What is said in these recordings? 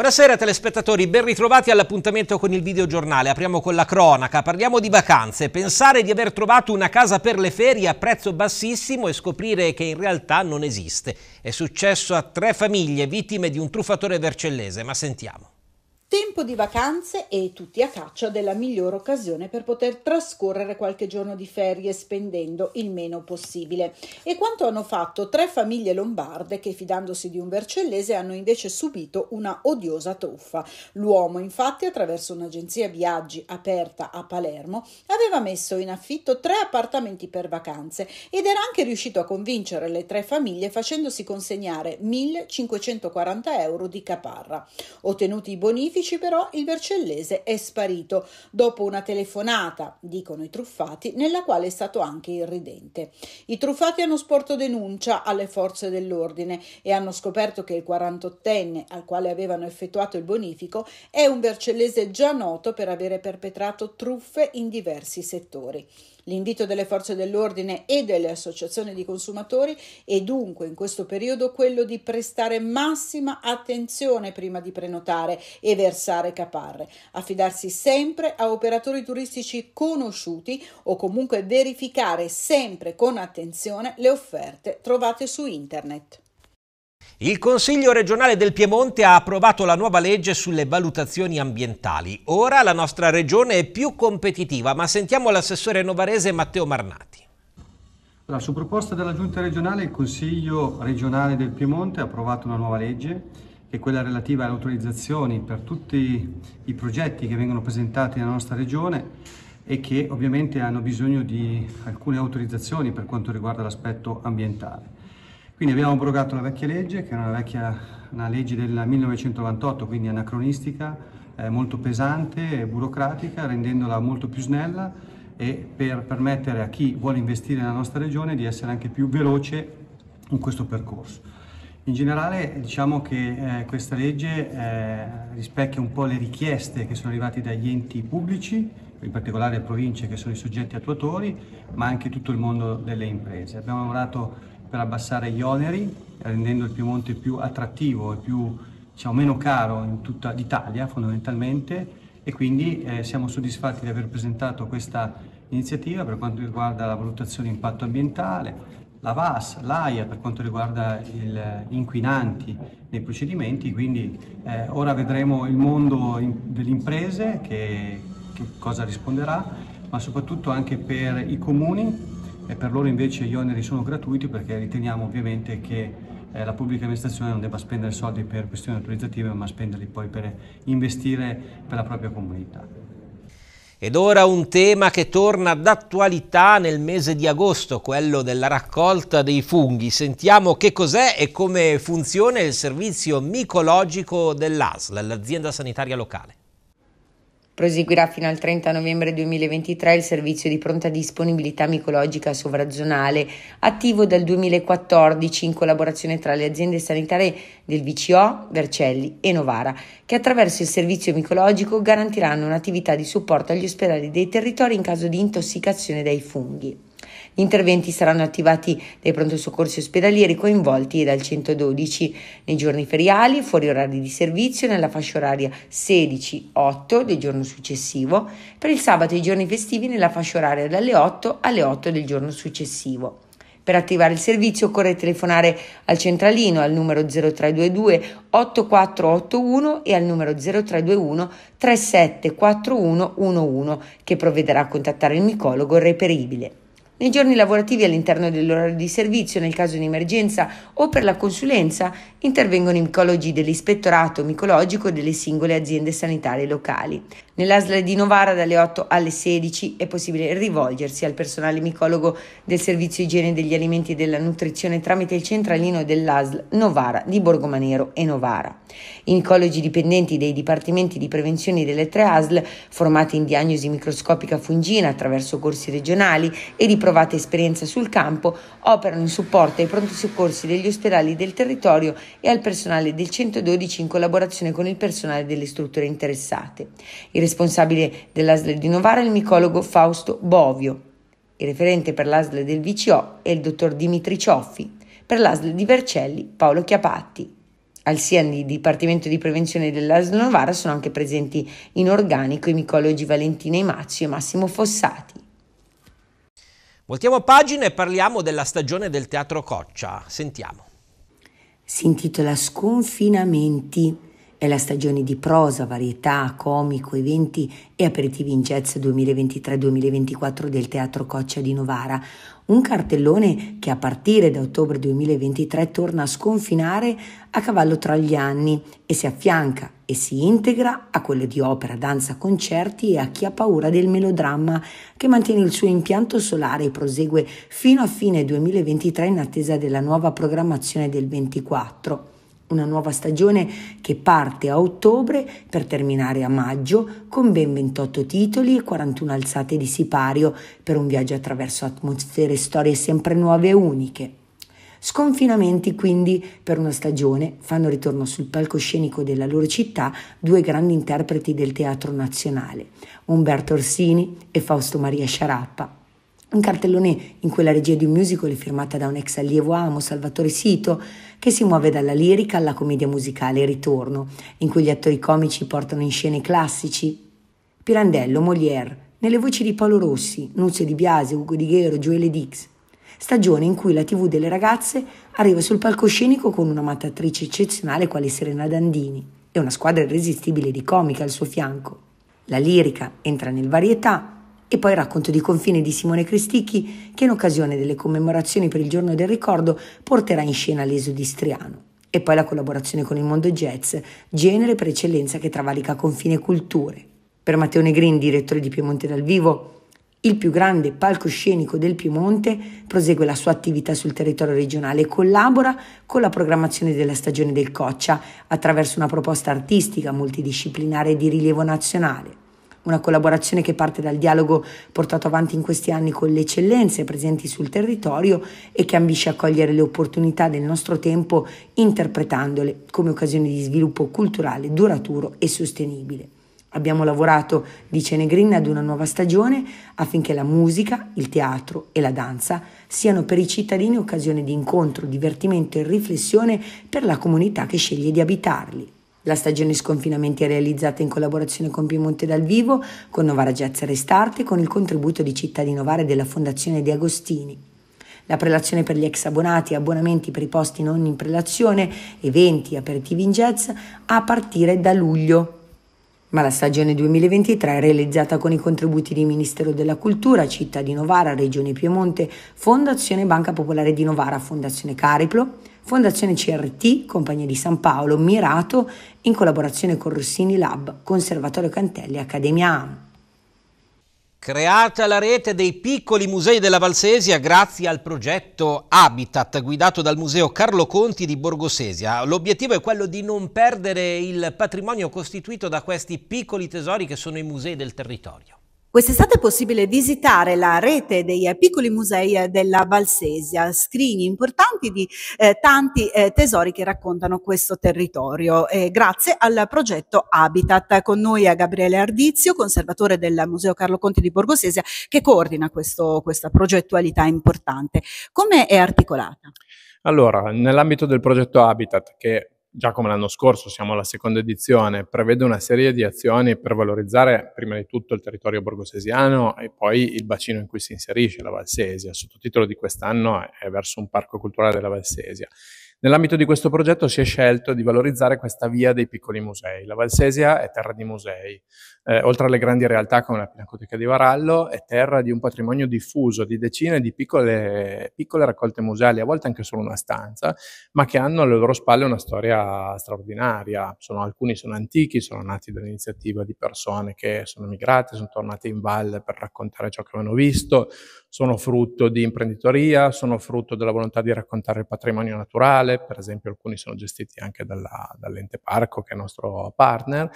Buonasera telespettatori, ben ritrovati all'appuntamento con il videogiornale. Apriamo con la cronaca, parliamo di vacanze. Pensare di aver trovato una casa per le ferie a prezzo bassissimo e scoprire che in realtà non esiste. È successo a tre famiglie vittime di un truffatore vercellese, ma sentiamo. Tempo di vacanze e tutti a caccia della migliore occasione per poter trascorrere qualche giorno di ferie spendendo il meno possibile. E quanto hanno fatto tre famiglie lombarde che, fidandosi di un vercellese, hanno invece subito una odiosa truffa. L'uomo, infatti, attraverso un'agenzia viaggi aperta a Palermo, aveva messo in affitto tre appartamenti per vacanze ed era anche riuscito a convincere le tre famiglie facendosi consegnare 1540 euro di caparra. Ottenuti i bonifici, uffici però il Vercellese è sparito dopo una telefonata, dicono i truffati, nella quale è stato anche irridente. I truffati hanno sporto denuncia alle forze dell'ordine e hanno scoperto che il 48enne al quale avevano effettuato il bonifico è un Vercellese già noto per avere perpetrato truffe in diversi settori l'invito delle forze dell'ordine e delle associazioni di consumatori è dunque in questo periodo quello di prestare massima attenzione prima di prenotare e versare caparre, affidarsi sempre a operatori turistici conosciuti o comunque verificare sempre con attenzione le offerte trovate su internet. Il Consiglio regionale del Piemonte ha approvato la nuova legge sulle valutazioni ambientali. Ora la nostra regione è più competitiva, ma sentiamo l'assessore novarese Matteo Marnati. Allora, su proposta della Giunta regionale, il Consiglio regionale del Piemonte ha approvato una nuova legge, che è quella relativa alle autorizzazioni per tutti i progetti che vengono presentati nella nostra regione e che ovviamente hanno bisogno di alcune autorizzazioni per quanto riguarda l'aspetto ambientale. Quindi abbiamo abrogato la vecchia legge, che è una, vecchia, una legge del 1998, quindi anacronistica, eh, molto pesante, e burocratica, rendendola molto più snella e per permettere a chi vuole investire nella nostra regione di essere anche più veloce in questo percorso. In generale diciamo che eh, questa legge eh, rispecchia un po' le richieste che sono arrivate dagli enti pubblici, in particolare le province che sono i soggetti attuatori, ma anche tutto il mondo delle imprese. Abbiamo lavorato per abbassare gli oneri, rendendo il Piemonte più attrattivo e più, diciamo, meno caro in tutta l'Italia fondamentalmente e quindi eh, siamo soddisfatti di aver presentato questa iniziativa per quanto riguarda la valutazione impatto ambientale, la VAS, l'AIA per quanto riguarda gli eh, inquinanti nei procedimenti, quindi eh, ora vedremo il mondo in, delle imprese che, che cosa risponderà, ma soprattutto anche per i comuni e per loro invece gli oneri sono gratuiti perché riteniamo ovviamente che eh, la pubblica amministrazione non debba spendere soldi per questioni autorizzative ma spenderli poi per investire per la propria comunità. Ed ora un tema che torna d'attualità nel mese di agosto, quello della raccolta dei funghi. Sentiamo che cos'è e come funziona il servizio micologico dell'ASL, l'azienda sanitaria locale. Proseguirà fino al 30 novembre 2023 il servizio di pronta disponibilità micologica sovrazzonale, attivo dal 2014 in collaborazione tra le aziende sanitarie del VCO, Vercelli e Novara, che attraverso il servizio micologico garantiranno un'attività di supporto agli ospedali dei territori in caso di intossicazione dai funghi. Gli interventi saranno attivati dai pronto soccorsi ospedalieri coinvolti e dal 112 nei giorni feriali, fuori orari di servizio, nella fascia oraria 16-8 del giorno successivo, per il sabato e i giorni festivi nella fascia oraria dalle 8 alle 8 del giorno successivo. Per attivare il servizio occorre telefonare al centralino al numero 0322 8481 e al numero 0321 374111 che provvederà a contattare il micologo reperibile nei giorni lavorativi all'interno dell'orario di servizio nel caso di emergenza o per la consulenza intervengono i micologi dell'ispettorato micologico delle singole aziende sanitarie locali. Nell'ASL di Novara dalle 8 alle 16 è possibile rivolgersi al personale micologo del servizio igiene degli alimenti e della nutrizione tramite il centralino dell'ASL Novara di Borgomanero e Novara. I micologi dipendenti dei dipartimenti di prevenzione delle tre ASL, formati in diagnosi microscopica fungina attraverso corsi regionali e di provata esperienza sul campo, operano in supporto ai pronti soccorsi degli ospedali del territorio e al personale del 112 in collaborazione con il personale delle strutture interessate. I responsabile dell'ASL di Novara è il micologo Fausto Bovio, il referente per l'ASL del VCO è il dottor Dimitri Cioffi, per l'ASL di Vercelli Paolo Chiapatti. Al SIAN di Dipartimento di Prevenzione dell'ASL Novara sono anche presenti in organico i micologi Valentina Imazio e Massimo Fossati. Voltiamo pagina e parliamo della stagione del Teatro Coccia. Sentiamo. Si intitola Sconfinamenti. È la stagione di prosa, varietà, comico, eventi e aperitivi in jazz 2023-2024 del Teatro Coccia di Novara. Un cartellone che a partire da ottobre 2023 torna a sconfinare a cavallo tra gli anni e si affianca e si integra a quello di opera, danza, concerti e a chi ha paura del melodramma che mantiene il suo impianto solare e prosegue fino a fine 2023 in attesa della nuova programmazione del 24 una nuova stagione che parte a ottobre per terminare a maggio con ben 28 titoli e 41 alzate di sipario per un viaggio attraverso atmosfere e storie sempre nuove e uniche. Sconfinamenti quindi per una stagione fanno ritorno sul palcoscenico della loro città due grandi interpreti del teatro nazionale, Umberto Orsini e Fausto Maria Sciarappa. Un cartellone in cui la regia di un musical è firmata da un ex allievo amo, Salvatore Sito, che si muove dalla lirica alla commedia musicale Ritorno, in cui gli attori comici portano in scena i classici. Pirandello, Molière, nelle voci di Paolo Rossi, Nunzio Di Biase, Ugo Di Ghero, Gioele Dix. Stagione in cui la TV delle ragazze arriva sul palcoscenico con una matatrice eccezionale quale Serena Dandini e una squadra irresistibile di comica al suo fianco. La lirica entra nel varietà e poi il racconto di confine di Simone Cristicchi che in occasione delle commemorazioni per il giorno del ricordo porterà in scena l'esodo istriano. E poi la collaborazione con il mondo jazz, genere per eccellenza che travalica confine e culture. Per Matteo Negrin, direttore di Piemonte dal vivo, il più grande palcoscenico del Piemonte prosegue la sua attività sul territorio regionale e collabora con la programmazione della stagione del Coccia attraverso una proposta artistica multidisciplinare di rilievo nazionale una collaborazione che parte dal dialogo portato avanti in questi anni con le eccellenze presenti sul territorio e che ambisce a cogliere le opportunità del nostro tempo interpretandole come occasioni di sviluppo culturale duraturo e sostenibile. Abbiamo lavorato, dice Negrin, ad una nuova stagione affinché la musica, il teatro e la danza siano per i cittadini occasione di incontro, divertimento e riflessione per la comunità che sceglie di abitarli. La stagione Sconfinamenti è realizzata in collaborazione con Piemonte dal vivo, con Novara Jazz Restart e con il contributo di Città di Novara e della Fondazione De Agostini. La prelazione per gli ex abbonati, abbonamenti per i posti non in prelazione, eventi, aperitivi in jazz a partire da luglio ma la stagione 2023 è realizzata con i contributi di Ministero della Cultura, Città di Novara, Regione Piemonte, Fondazione Banca Popolare di Novara, Fondazione Cariplo, Fondazione CRT, Compagnia di San Paolo, Mirato, in collaborazione con Rossini Lab, Conservatorio Cantelli Accademia AM. Creata la rete dei piccoli musei della Valsesia grazie al progetto Habitat guidato dal Museo Carlo Conti di Borgosesia. L'obiettivo è quello di non perdere il patrimonio costituito da questi piccoli tesori che sono i musei del territorio. Quest'estate è possibile visitare la rete dei piccoli musei eh, della Valsesia, scrigni importanti di eh, tanti eh, tesori che raccontano questo territorio, eh, grazie al progetto Habitat. Con noi è Gabriele Ardizio, conservatore del Museo Carlo Conti di Borgosesia, che coordina questo, questa progettualità importante. Come è articolata? Allora, nell'ambito del progetto Habitat, che già come l'anno scorso, siamo alla seconda edizione, prevede una serie di azioni per valorizzare prima di tutto il territorio borgosesiano e poi il bacino in cui si inserisce la Valsesia. Il sottotitolo di quest'anno è Verso un parco culturale della Valsesia. Nell'ambito di questo progetto si è scelto di valorizzare questa via dei piccoli musei. La Valsesia è terra di musei, eh, oltre alle grandi realtà come la Pinacoteca di Varallo, è terra di un patrimonio diffuso di decine di piccole, piccole raccolte museali, a volte anche solo una stanza, ma che hanno alle loro spalle una storia straordinaria. Sono, alcuni sono antichi, sono nati dall'iniziativa di persone che sono migrate, sono tornate in valle per raccontare ciò che avevano visto, sono frutto di imprenditoria, sono frutto della volontà di raccontare il patrimonio naturale, locale, per esempio alcuni sono gestiti anche dalla, dall'ente parco che è nostro partner.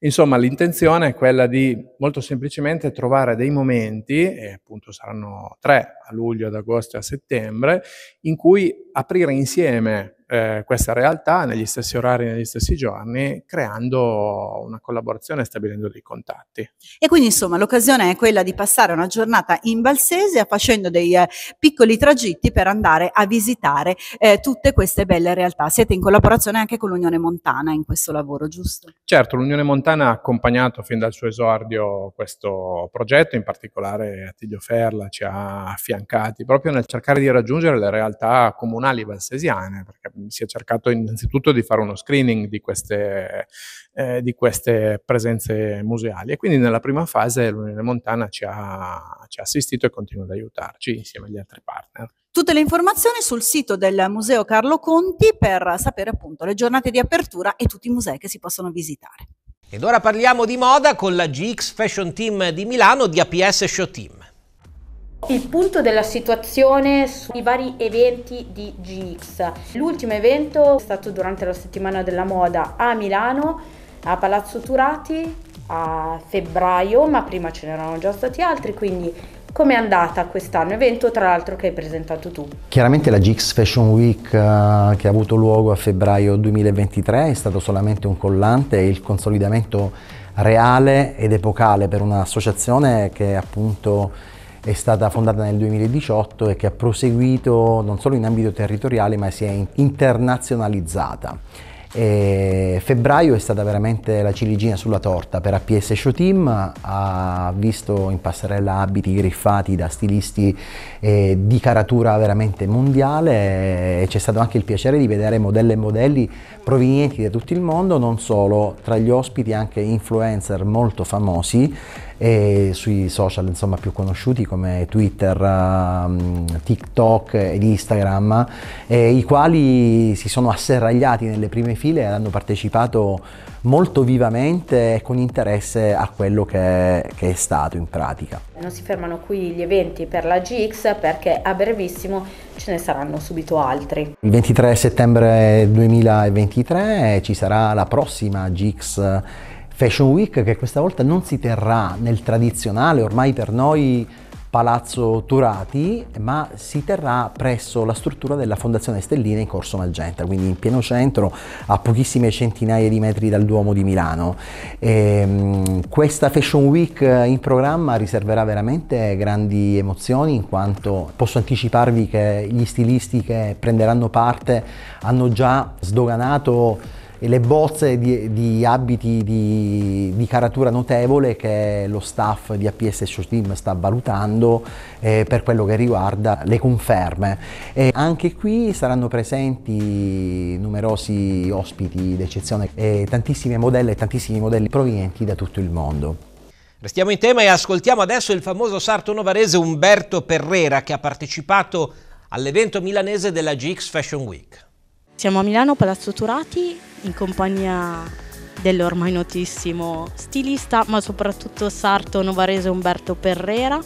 Insomma, l'intenzione è quella di molto semplicemente trovare dei momenti, e appunto saranno tre a luglio, ad agosto e a settembre, in cui aprire insieme eh, questa realtà negli stessi orari, negli stessi giorni, creando una collaborazione e stabilendo dei contatti. E quindi insomma l'occasione è quella di passare una giornata in Valsesia facendo dei eh, piccoli tragitti per andare a visitare eh, tutte queste belle realtà. Siete in collaborazione anche con l'Unione Montana in questo lavoro, giusto? Certo, l'Unione Montana ha accompagnato fin dal suo esordio questo progetto, in particolare Attilio Ferla ci ha affiancati proprio nel cercare di raggiungere le realtà comunali valsesiane, perché Ehm, si è cercato innanzitutto di fare uno screening di queste, eh, di queste presenze museali e quindi nella prima fase l'Unione Montana ci ha, ci ha assistito e continua ad aiutarci insieme agli altri partner. Tutte le informazioni sul sito del Museo Carlo Conti per sapere appunto le giornate di apertura e tutti i musei che si possono visitare. Ed ora parliamo di moda con la GX Fashion Team di Milano di APS Show Team. Il punto della situazione sui vari eventi di GX. L'ultimo evento è stato durante la settimana della moda a Milano, a Palazzo Turati, a febbraio, ma prima ce n'erano già stati altri, quindi Com'è andata quest'anno? Evento tra l'altro che hai presentato tu. Chiaramente la GX Fashion Week uh, che ha avuto luogo a febbraio 2023 è stato solamente un collante e il consolidamento reale ed epocale per un'associazione che appunto è stata fondata nel 2018 e che ha proseguito non solo in ambito territoriale ma si è internazionalizzata. E febbraio è stata veramente la ciliegina sulla torta per APS Show Team, ha visto in passerella abiti griffati da stilisti eh, di caratura veramente mondiale e c'è stato anche il piacere di vedere modelle e modelli provenienti da tutto il mondo, non solo, tra gli ospiti anche influencer molto famosi e sui social insomma, più conosciuti come Twitter, ehm, TikTok ed Instagram, eh, i quali si sono asserragliati nelle prime file e hanno partecipato molto vivamente e con interesse a quello che, che è stato in pratica. Non si fermano qui gli eventi per la GX perché a brevissimo ce ne saranno subito altri. Il 23 settembre 2023 ci sarà la prossima GX Fashion Week che questa volta non si terrà nel tradizionale, ormai per noi Palazzo Turati, ma si terrà presso la struttura della Fondazione Stellina in Corso Magenta, quindi in pieno centro, a pochissime centinaia di metri dal Duomo di Milano. E, ehm, questa Fashion Week in programma riserverà veramente grandi emozioni, in quanto posso anticiparvi che gli stilisti che prenderanno parte hanno già sdoganato e le bozze di, di abiti di, di, caratura notevole che lo staff di APS Show Team sta valutando eh, per quello che riguarda le conferme. E anche qui saranno presenti numerosi ospiti d'eccezione, e tantissime modelle e tantissimi modelli provenienti da tutto il mondo. Restiamo in tema e ascoltiamo adesso il famoso sarto novarese Umberto Perrera che ha partecipato all'evento milanese della GX Fashion Week. Siamo a Milano Palazzo Turati in compagnia dell'ormai notissimo stilista ma soprattutto sarto novarese Umberto Perrera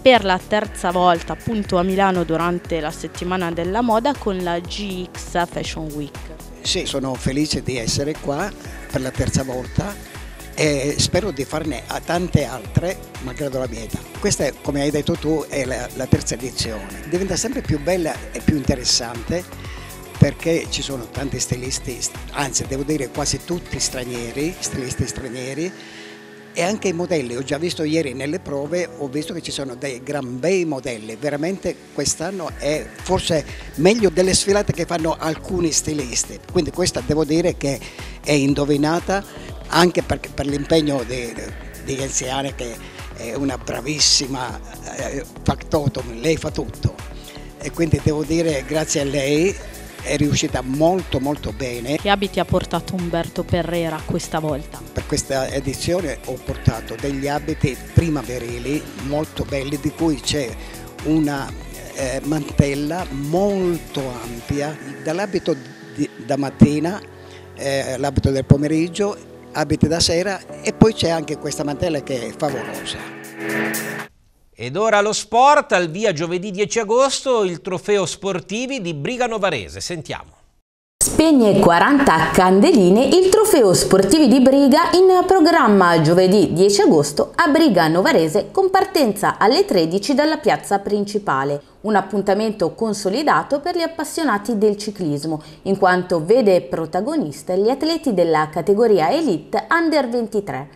per la terza volta appunto a Milano durante la settimana della moda con la GX Fashion Week. Sì, sono felice di essere qua per la terza volta e spero di farne a tante altre malgrado la mia età. Questa, come hai detto tu, è la, la terza edizione. Diventa sempre più bella e più interessante perché ci sono tanti stilisti, anzi devo dire quasi tutti stranieri, stilisti stranieri e anche i modelli, ho già visto ieri nelle prove, ho visto che ci sono dei gran bei modelli, veramente quest'anno è forse meglio delle sfilate che fanno alcuni stilisti, quindi questa devo dire che è indovinata anche per, per l'impegno di, di Enziane che è una bravissima eh, factotum, lei fa tutto e quindi devo dire grazie a lei è riuscita molto molto bene. Che abiti ha portato Umberto Perrera questa volta? Per questa edizione ho portato degli abiti primaverili molto belli di cui c'è una eh, mantella molto ampia, dall'abito di, da mattina, eh, l'abito del pomeriggio, abiti da sera e poi c'è anche questa mantella che è favolosa. Ed ora lo sport, al via giovedì 10 agosto il trofeo sportivi di Briga Novarese. Sentiamo. Spegne 40 candeline il trofeo sportivi di Briga in programma giovedì 10 agosto a Briga Novarese con partenza alle 13 dalla piazza principale. Un appuntamento consolidato per gli appassionati del ciclismo, in quanto vede protagonista gli atleti della categoria Elite Under 23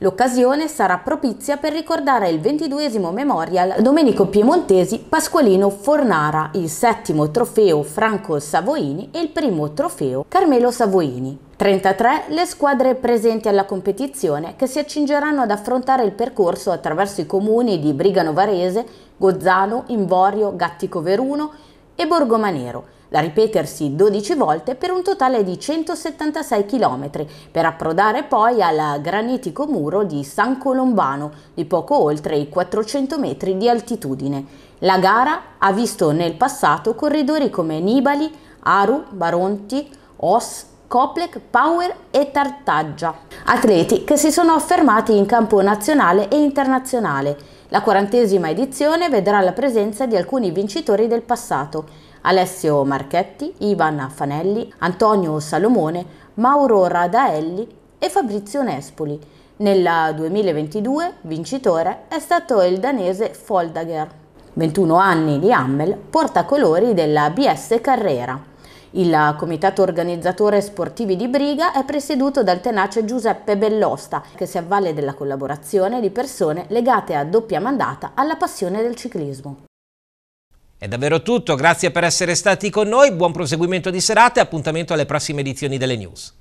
L'occasione sarà propizia per ricordare il 22 Memorial Domenico Piemontesi Pasqualino Fornara, il settimo trofeo Franco Savoini e il primo trofeo Carmelo Savoini. 33 le squadre presenti alla competizione che si accingeranno ad affrontare il percorso attraverso i comuni di Brigano Varese, Gozzano, Invorio, Gattico Veruno e Borgomanero da ripetersi 12 volte per un totale di 176 km, per approdare poi al granitico muro di San Colombano, di poco oltre i 400 metri di altitudine. La gara ha visto nel passato corridori come Nibali, Aru, Baronti, Os, Koplek, Power e Tartaggia, atleti che si sono affermati in campo nazionale e internazionale. La quarantesima edizione vedrà la presenza di alcuni vincitori del passato. Alessio Marchetti, Ivan Affanelli, Antonio Salomone, Mauro Radaelli e Fabrizio Nespoli. Nel 2022 vincitore è stato il danese Foldager. 21 anni di Hammel porta colori della BS Carrera. Il comitato organizzatore sportivi di Briga è presieduto dal tenace Giuseppe Bellosta, che si avvale della collaborazione di persone legate a doppia mandata alla passione del ciclismo. È davvero tutto, grazie per essere stati con noi, buon proseguimento di serata e appuntamento alle prossime edizioni delle news.